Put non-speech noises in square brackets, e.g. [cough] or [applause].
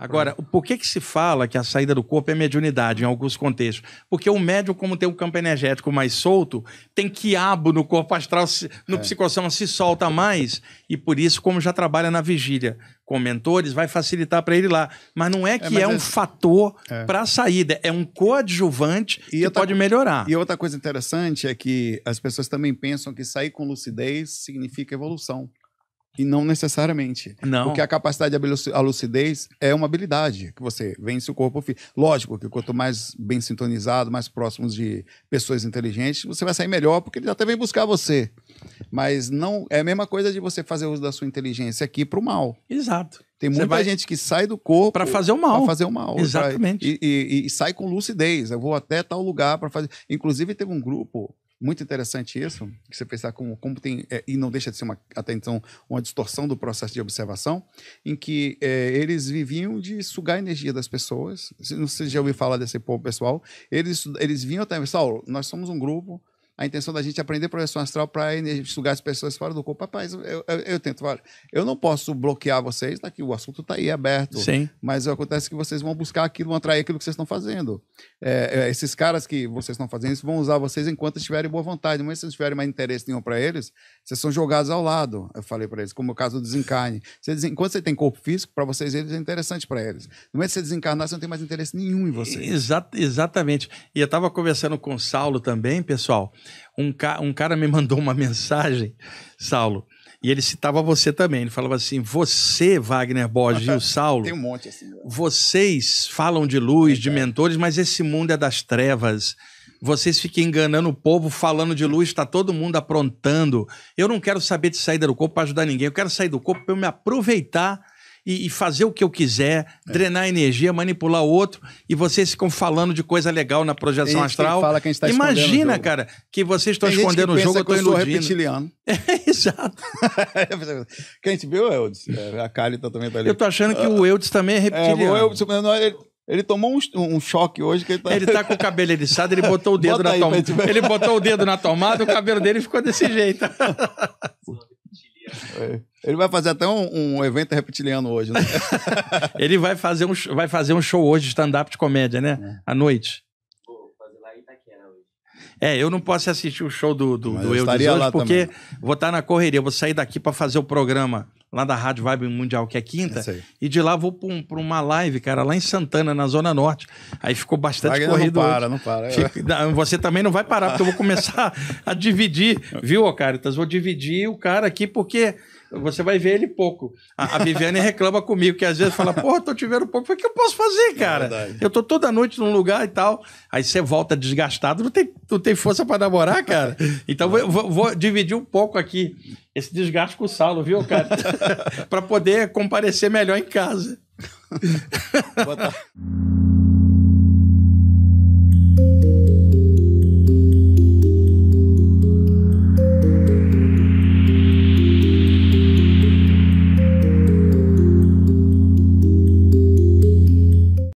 Agora, por que, que se fala que a saída do corpo é mediunidade em alguns contextos? Porque o médium, como tem um campo energético mais solto, tem quiabo no corpo astral, no é. psicossoma se solta mais, e por isso, como já trabalha na vigília com mentores, vai facilitar para ele lá. Mas não é, é que é, é um é- fator é. para a saída, é um coadjuvante e que outra... pode melhorar. E outra coisa interessante é que as pessoas também pensam que sair com lucidez significa evolução. E não necessariamente. Não. Porque a capacidade de lucidez é uma habilidade que você vence o corpo físico. Lógico que quanto mais bem sintonizado, mais próximos de pessoas inteligentes, você vai sair melhor, porque ele até vem buscar você. Mas não é a mesma coisa de você fazer uso da sua inteligência aqui para o mal. Exato. Tem muita vai... gente que sai do corpo para fazer o mal. Para fazer o mal. Exatamente. Pra... E, e, e, sai com lucidez. Eu vou até tal lugar para fazer. Inclusive teve um grupo muito interessante isso, que você pensar como, como tem, é, e não deixa de ser uma, até então uma distorção do processo de observação, em que é, eles viviam de sugar a energia das pessoas. Não sei se já ouviu falar desse povo pessoal. Eles, eles vinham até, pessoal, nós somos um grupo, a intenção da gente é aprender projeção astral para estudar as pessoas fora do corpo. Rapaz, eu, eu, eu tento, eu não posso bloquear vocês, tá o assunto está aí aberto. Sim. Mas acontece que vocês vão buscar aquilo, vão atrair aquilo que vocês estão fazendo. É, é esses caras que vocês estão fazendo isso vão usar vocês enquanto estiverem boa vontade. Mas se não tiverem mais interesse nenhum para eles, vocês são jogados ao lado. Eu falei para eles, como o caso do desencarne. Você, enquanto você tem corpo físico, para vocês eles é interessante para eles. No momento que você desencarnar, você não tem mais interesse nenhum em vocês. Exa exatamente. E eu estava conversando com o Saulo também, pessoal um, ca, um cara me [laughs] mandou uma mensagem, Saulo, e ele citava você também. Ele falava assim: Você, Wagner Borges [laughs] e o Saulo. Tem um monte assim. Né? Vocês falam de luz, de é. mentores, mas esse mundo é das trevas. Vocês ficam enganando o povo, falando de luz, está todo mundo aprontando. Eu não quero saber de sair do corpo para ajudar ninguém. Eu quero sair do corpo para eu me aproveitar e, e fazer o que eu quiser, é. drenar energia, manipular o outro, e vocês ficam falando de coisa legal na projeção astral. Fala que a gente tá Imagina, cara, que vocês estão escondendo o jogo, eu tô iludindo. Eu sou reptiliano. [laughs] É, exato. [laughs] Quem te viu, Eudes? É, a Calita também tá ali. Eu tô achando que o ah, Eudes também é reptiliano. É, o Eudes, ele, ele tomou um, um, choque hoje que ele tá... Ele tá com o cabelo eriçado, ele botou o [laughs] dedo Bota na tomada. Ele botou o dedo na tomada, o cabelo dele ficou desse jeito. É. Ele vai fazer até um, um evento reptiliano hoje, né? [laughs] Ele vai fazer um, vai fazer um show hoje de stand-up de comédia, né? É. À noite. É, eu não posso assistir o show do, do, do eu, eu hoje porque também. vou estar tá na correria. Vou sair daqui para fazer o programa lá da Rádio Vibe Mundial, que é quinta. É e de lá vou para um, uma live, cara, lá em Santana, na Zona Norte. Aí ficou bastante Wagner corrido. Não para, hoje. não para. É. Fica, você também não vai parar, porque eu vou começar [laughs] a dividir, viu, caritas? Então, vou dividir o cara aqui, porque você vai ver ele pouco. A, a Viviane [laughs] reclama comigo, que às vezes fala, porra, tô te vendo pouco. O que eu posso fazer, é cara? É eu tô toda noite num lugar e tal. Aí você volta desgastado, não tem, não tem força para namorar, cara. Então vou, vou, vou, dividir um pouco aqui esse desgaste com o Saulo, viu, cara? [laughs] para poder comparecer melhor em casa. Boa tarde. [laughs]